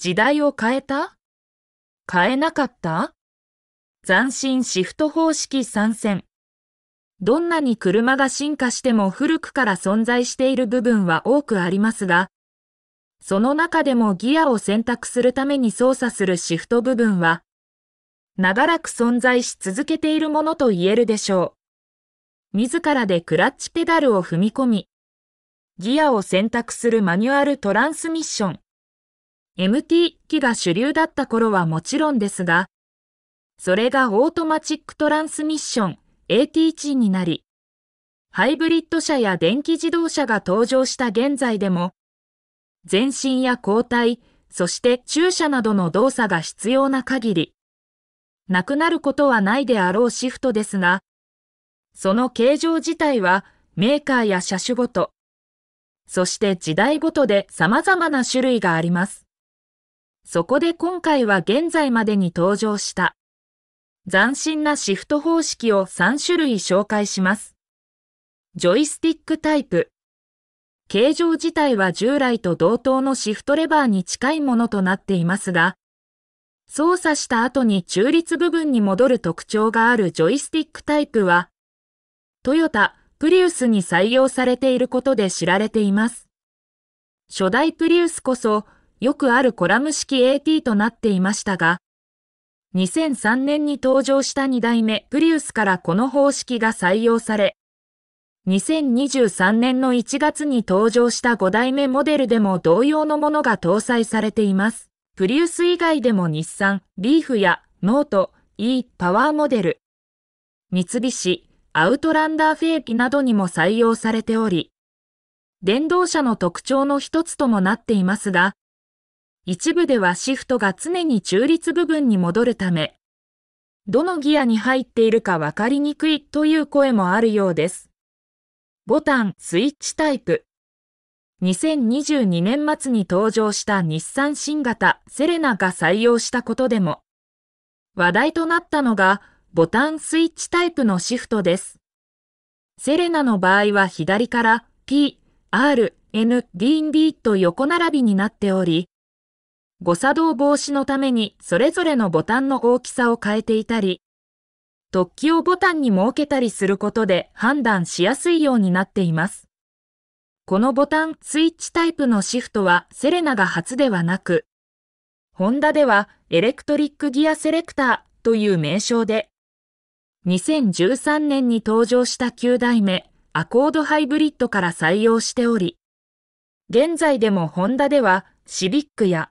時代を変えた変えなかった斬新シフト方式参戦。どんなに車が進化しても古くから存在している部分は多くありますが、その中でもギアを選択するために操作するシフト部分は、長らく存在し続けているものと言えるでしょう。自らでクラッチペダルを踏み込み、ギアを選択するマニュアルトランスミッション。MT 機が主流だった頃はもちろんですが、それがオートマチックトランスミッション AT1 になり、ハイブリッド車や電気自動車が登場した現在でも、前進や後退、そして駐車などの動作が必要な限り、なくなることはないであろうシフトですが、その形状自体はメーカーや車種ごと、そして時代ごとで様々な種類があります。そこで今回は現在までに登場した斬新なシフト方式を3種類紹介します。ジョイスティックタイプ。形状自体は従来と同等のシフトレバーに近いものとなっていますが、操作した後に中立部分に戻る特徴があるジョイスティックタイプは、トヨタ、プリウスに採用されていることで知られています。初代プリウスこそよくあるコラム式 AT となっていましたが、2003年に登場した2代目プリウスからこの方式が採用され、2023年の1月に登場した5代目モデルでも同様のものが搭載されています。プリウス以外でも日産、リーフやノート、E、パワーモデル、三菱、アウトランダーフェーキなどにも採用されており、電動車の特徴の一つともなっていますが、一部ではシフトが常に中立部分に戻るため、どのギアに入っているかわかりにくいという声もあるようです。ボタン、スイッチタイプ。2022年末に登場した日産新型セレナが採用したことでも、話題となったのがボタンスイッチタイプのシフトです。セレナの場合は左から P、R、N、D、D と横並びになっており、誤作動防止のためにそれぞれのボタンの大きさを変えていたり、突起をボタンに設けたりすることで判断しやすいようになっています。このボタンスイッチタイプのシフトはセレナが初ではなく、ホンダではエレクトリックギアセレクターという名称で、2013年に登場した9代目アコードハイブリッドから採用しており、現在でもホンダではシビックや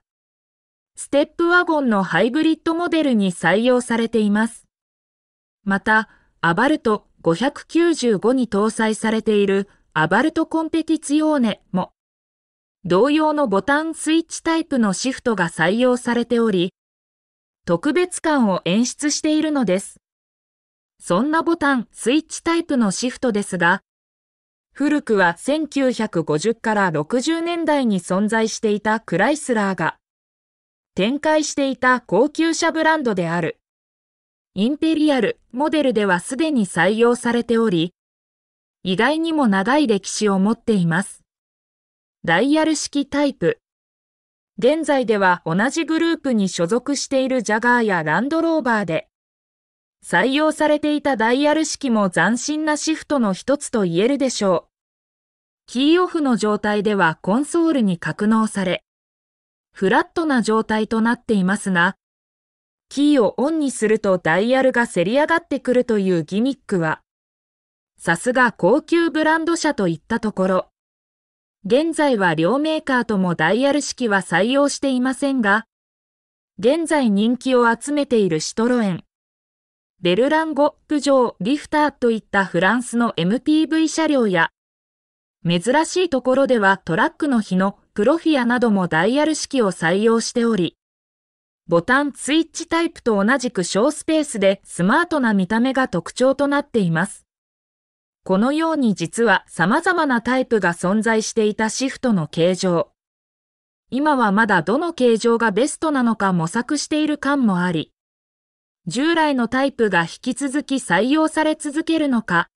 ステップワゴンのハイブリッドモデルに採用されています。また、アバルト595に搭載されているアバルトコンペティツヨーネも、同様のボタンスイッチタイプのシフトが採用されており、特別感を演出しているのです。そんなボタンスイッチタイプのシフトですが、古くは1950から60年代に存在していたクライスラーが、展開していた高級車ブランドである。インペリアルモデルではすでに採用されており、意外にも長い歴史を持っています。ダイヤル式タイプ。現在では同じグループに所属しているジャガーやランドローバーで、採用されていたダイヤル式も斬新なシフトの一つと言えるでしょう。キーオフの状態ではコンソールに格納され、フラットな状態となっていますが、キーをオンにするとダイヤルがせり上がってくるというギミックは、さすが高級ブランド車といったところ、現在は両メーカーともダイヤル式は採用していませんが、現在人気を集めているシトロエン、ベルランゴ、プジョー、リフターといったフランスの MPV 車両や、珍しいところではトラックの日のプロフィアなどもダイヤル式を採用しており、ボタンスイッチタイプと同じく小スペースでスマートな見た目が特徴となっています。このように実は様々なタイプが存在していたシフトの形状。今はまだどの形状がベストなのか模索している感もあり、従来のタイプが引き続き採用され続けるのか、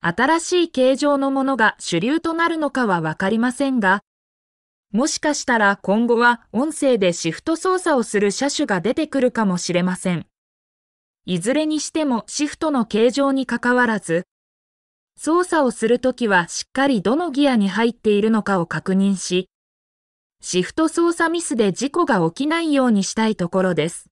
新しい形状のものが主流となるのかはわかりませんが、もしかしたら今後は音声でシフト操作をする車種が出てくるかもしれません。いずれにしてもシフトの形状にかかわらず、操作をするときはしっかりどのギアに入っているのかを確認し、シフト操作ミスで事故が起きないようにしたいところです。